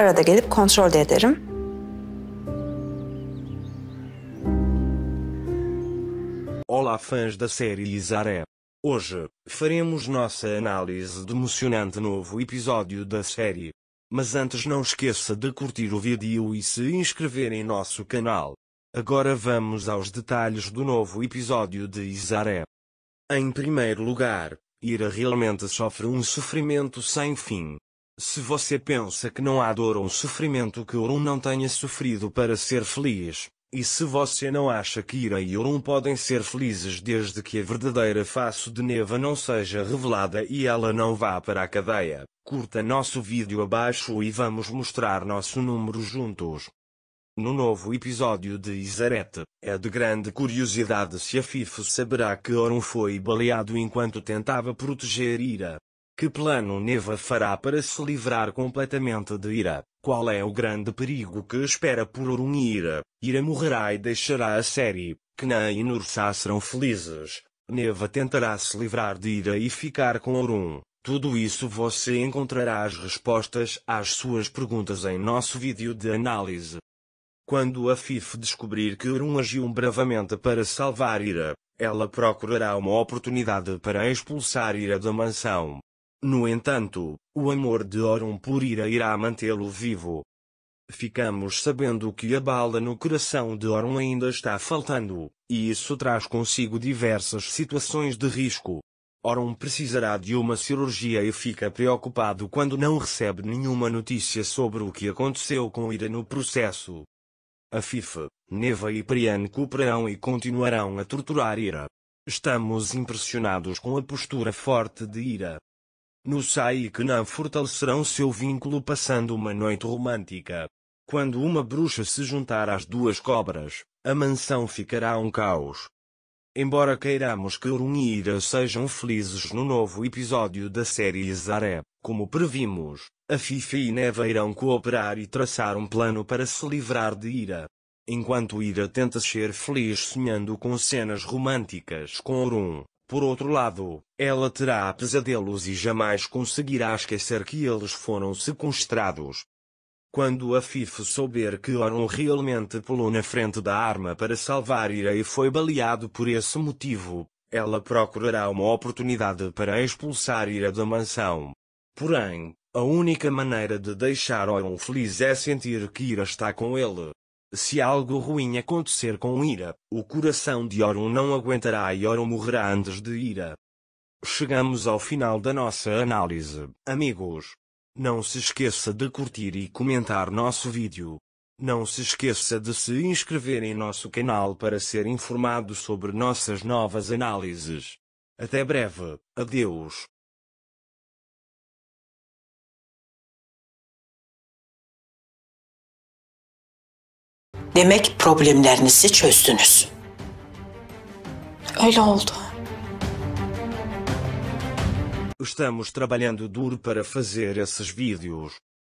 Arada gelip kontrol de ederim. Olá fãs da série Isaré. Hoje, faremos nossa análise de emocionante novo episódio da série. Mas antes não esqueça de curtir o vídeo e se inscrever em nosso canal. Agora vamos aos detalhes do novo episódio de Isaré. Em primeiro lugar, Ira realmente sofre um sofrimento sem fim. Se você pensa que não há dor ou sofrimento que Orum não tenha sofrido para ser feliz, e se você não acha que Ira e Orum podem ser felizes desde que a verdadeira face de Neva não seja revelada e ela não vá para a cadeia, curta nosso vídeo abaixo e vamos mostrar nosso número juntos. No novo episódio de Izarete, é de grande curiosidade se a Fifa saberá que Orum foi baleado enquanto tentava proteger Ira. Que plano Neva fará para se livrar completamente de Ira? Qual é o grande perigo que espera por e Ira Ira morrerá e deixará a série. Kna e Nursa serão felizes. Neva tentará se livrar de Ira e ficar com Orun. Tudo isso você encontrará as respostas às suas perguntas em nosso vídeo de análise. Quando a FIF descobrir que Orun agiu bravamente para salvar Ira, ela procurará uma oportunidade para expulsar Ira da mansão. No entanto, o amor de Orun por Ira irá mantê-lo vivo. Ficamos sabendo que a bala no coração de Orun ainda está faltando, e isso traz consigo diversas situações de risco. Orun precisará de uma cirurgia e fica preocupado quando não recebe nenhuma notícia sobre o que aconteceu com Ira no processo. A FIFA, Neva e Priane cooperarão e continuarão a torturar Ira. Estamos impressionados com a postura forte de Ira, no sai não fortalecerão seu vínculo passando uma noite romântica. Quando uma bruxa se juntar às duas cobras, a mansão ficará um caos. Embora queiramos que e Ira sejam felizes no novo episódio da série Zaré, como previmos, a Fifi e Neva irão cooperar e traçar um plano para se livrar de Ira. Enquanto Ira tenta ser feliz sonhando com cenas românticas com Orun, por outro lado, ela terá pesadelos e jamais conseguirá esquecer que eles foram sequestrados. Quando a FIF souber que Oron realmente pulou na frente da arma para salvar Ira e foi baleado por esse motivo, ela procurará uma oportunidade para expulsar Ira da mansão. Porém, a única maneira de deixar Oron feliz é sentir que Ira está com ele. Se algo ruim acontecer com Ira, o coração de Orum não aguentará e Orum morrerá antes de Ira. Chegamos ao final da nossa análise, amigos. Não se esqueça de curtir e comentar nosso vídeo. Não se esqueça de se inscrever em nosso canal para ser informado sobre nossas novas análises. Até breve, adeus. Demek problemlerinizi çözdünüz. Öyle oldu. Estamos trabalhando duro para fazer esses vídeos.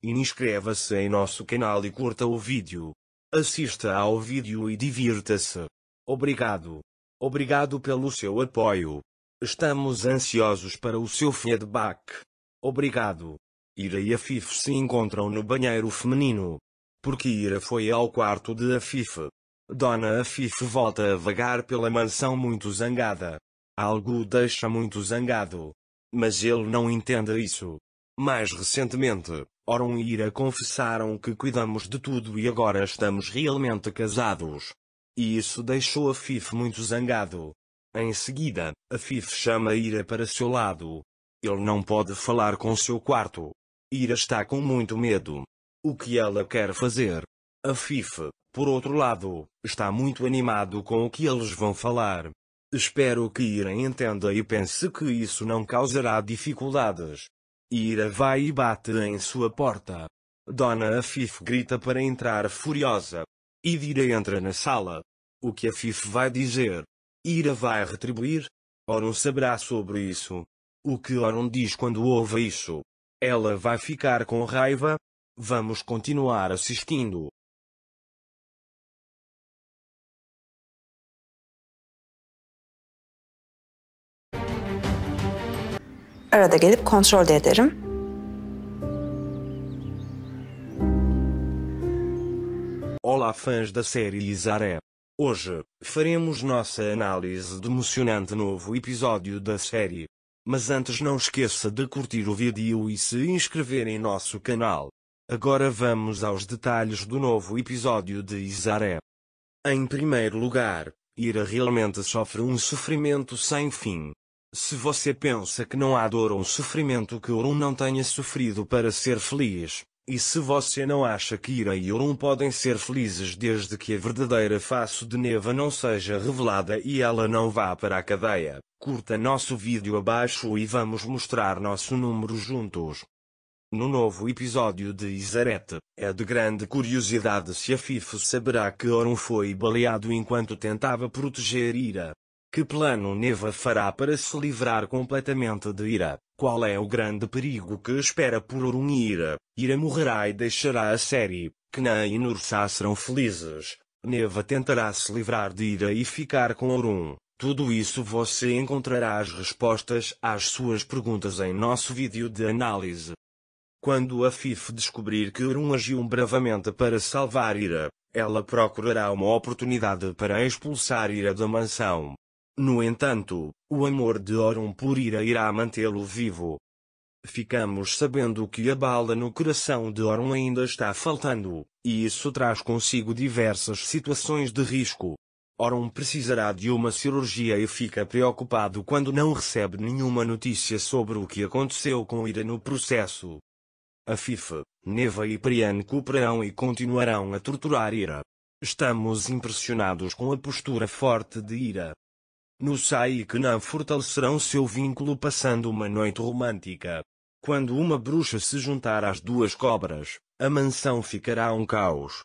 Inscreva-se em nosso canal e curta o vídeo. Assista ao vídeo e divirta-se. Obrigado. Obrigado pelo seu apoio. Estamos ansiosos para o seu feedback. Obrigado. Ira e a Fif se encontram no banheiro feminino porque Ira foi ao quarto de Afife. Dona Afife volta a vagar pela mansão muito zangada. Algo o deixa muito zangado. Mas ele não entende isso. Mais recentemente, Oron e Ira confessaram que cuidamos de tudo e agora estamos realmente casados. E isso deixou Afif muito zangado. Em seguida, Afif chama Ira para seu lado. Ele não pode falar com seu quarto. Ira está com muito medo o que ela quer fazer. A FIFA, por outro lado, está muito animado com o que eles vão falar. Espero que Ira entenda e pense que isso não causará dificuldades. Ira vai e bate em sua porta. Dona Afif grita para entrar furiosa. E entra na sala. O que Afif vai dizer? Ira vai retribuir? Orun saberá sobre isso. O que Orun diz quando ouve isso? Ela vai ficar com raiva, Vamos continuar assistindo. Arada gelip kontrol ederim. Olá fãs da série Lizaré. Hoje, faremos nossa análise de emocionante novo episódio da série. Mas antes não esqueça de curtir o vídeo e se inscrever em nosso canal. Agora vamos aos detalhes do novo episódio de Isaré. Em primeiro lugar, Ira realmente sofre um sofrimento sem fim. Se você pensa que não há dor ou sofrimento que Orun não tenha sofrido para ser feliz, e se você não acha que Ira e Orun podem ser felizes desde que a verdadeira face de Neva não seja revelada e ela não vá para a cadeia, curta nosso vídeo abaixo e vamos mostrar nosso número juntos. No novo episódio de Izarete, é de grande curiosidade se a Fifo saberá que Orun foi baleado enquanto tentava proteger Ira. Que plano Neva fará para se livrar completamente de Ira? Qual é o grande perigo que espera por Orun e Ira? Ira morrerá e deixará a série. Knan e Nursa serão felizes. Neva tentará se livrar de Ira e ficar com Orun. Tudo isso você encontrará as respostas às suas perguntas em nosso vídeo de análise. Quando a FIF descobrir que Urum agiu bravamente para salvar Ira, ela procurará uma oportunidade para expulsar Ira da mansão. No entanto, o amor de Orum por Ira irá mantê-lo vivo. Ficamos sabendo que a bala no coração de Orum ainda está faltando, e isso traz consigo diversas situações de risco. Orum precisará de uma cirurgia e fica preocupado quando não recebe nenhuma notícia sobre o que aconteceu com Ira no processo. A FIFA, Neva e Prian cooperarão e continuarão a torturar Ira. Estamos impressionados com a postura forte de Ira. No sai e não fortalecerão seu vínculo passando uma noite romântica. Quando uma bruxa se juntar às duas cobras, a mansão ficará um caos.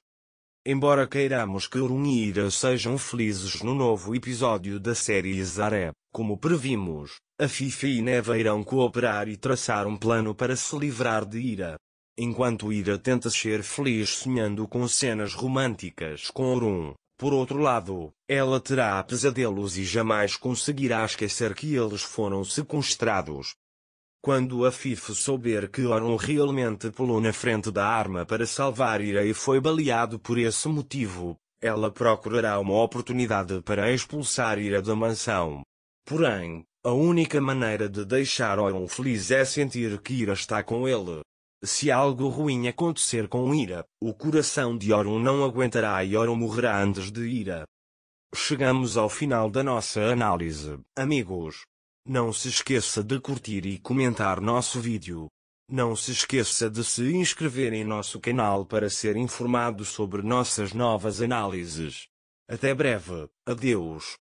Embora queiramos que Orun e Ira sejam felizes no novo episódio da série Zareb, como previmos, a FIFA e Neva irão cooperar e traçar um plano para se livrar de Ira. Enquanto Ira tenta ser feliz sonhando com cenas românticas com Orun, por outro lado, ela terá pesadelos e jamais conseguirá esquecer que eles foram sequestrados. Quando a FIFA souber que Orun realmente pulou na frente da arma para salvar Ira e foi baleado por esse motivo, ela procurará uma oportunidade para expulsar Ira da mansão, Porém, a única maneira de deixar Oron feliz é sentir que Ira está com ele. Se algo ruim acontecer com Ira, o coração de Oron não aguentará e Oron morrerá antes de Ira. Chegamos ao final da nossa análise, amigos. Não se esqueça de curtir e comentar nosso vídeo. Não se esqueça de se inscrever em nosso canal para ser informado sobre nossas novas análises. Até breve, adeus.